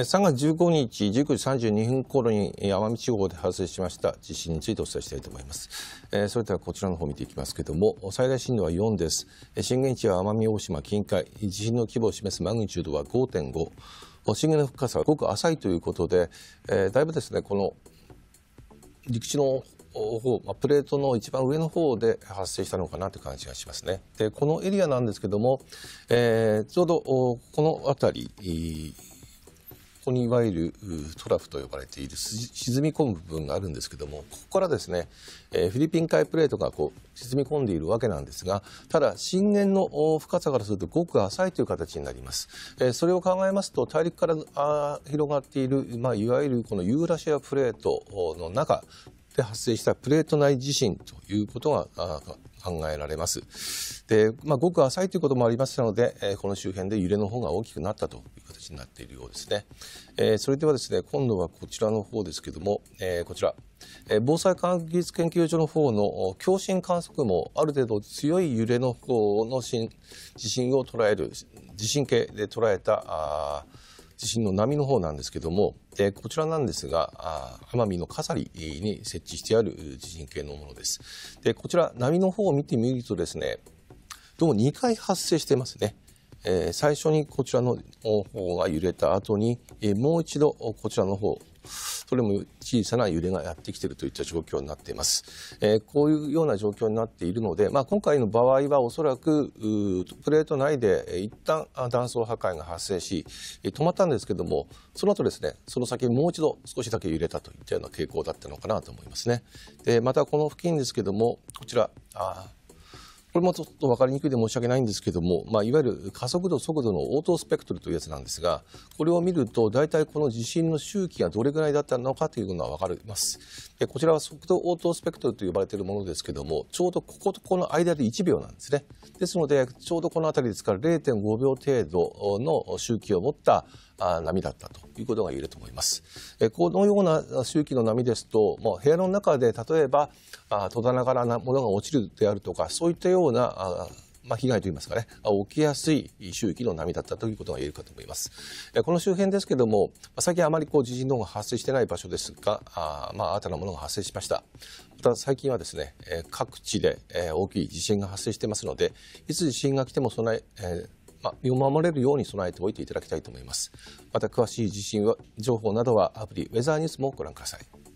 3月15日19時32分頃に奄美地方で発生しました地震についてお伝えしたいと思います。それではこちらの方を見ていきますけれども、最大震度は4です。震源地は奄美大島近海、地震の規模を示すマグニチュードは5.5。震源の深さはごく浅いということで、だいぶですね、この陸地のプレートの一番上の方で発生したのかなという感じがしますね。で、このエリアなんですけれども、ちょうどこの辺り、ここにいわゆるトラフと呼ばれている沈み込む部分があるんですけどもここからですね、えー、フィリピン海プレートがこう沈み込んでいるわけなんですがただ震源の深さからするとごく浅いという形になります、えー、それを考えますと大陸からあ広がっている、まあ、いわゆるこのユーラシアプレートの中で発生したプレート内地震ということが考えられます。で、まあ、ごく浅いということもありましたので、この周辺で揺れの方が大きくなったという形になっているようですね。えー、それではですね、今度はこちらの方ですけども、えー、こちら、防災科学技術研究所の方の共振観測もある程度強い揺れの方の地震を捉える、地震計で捉えた、あ地震の波の方なんですけども、えー、こちらなんですが、奄美の笠里に設置してある地震計のものです。で、こちら波の方を見てみるとですね、どうも2回発生してますね。えー、最初にこちらの方が揺れた後に、えー、もう一度こちらの方それも小さな揺れがやってきているといった状況になっています。えー、こういうような状況になっているので、まあ、今回の場合はおそらくプレート内で一旦断層破壊が発生し止まったんですけどもその後ですねその先もう一度少しだけ揺れたといったような傾向だったのかなと思いますね。でまたこの付近ですけどもこちらあこれもちょっと分かりにくいで申し訳ないんですけども、まあ、いわゆる加速度、速度の応答スペクトルというやつなんですが、これを見ると、大体この地震の周期がどれぐらいだったのかというのが分かります。でこちらは速度応答スペクトルと呼ばれているものですけども、ちょうどこことこの間で1秒なんですね。ですので、ちょうどこの辺りですから0.5秒程度の周期を持った波だったということが言えると思います。このような周期の波ですと、もう部屋の中で例えば戸棚からなものが落ちるであるとか、そういったようなまあ、被害といいますかね、起きやすい周期の波だったということが言えるかと思います。この周辺ですけども、最近あまりこう地震動が発生してない場所ですが、あまあ、新たなものが発生しました。また最近はですね、各地で大きい地震が発生してますので、いつ地震が来ても備え、ま身を守れるように備えておいていただきたいと思います。また詳しい地震情報などはアプリウェザーニュースもご覧ください。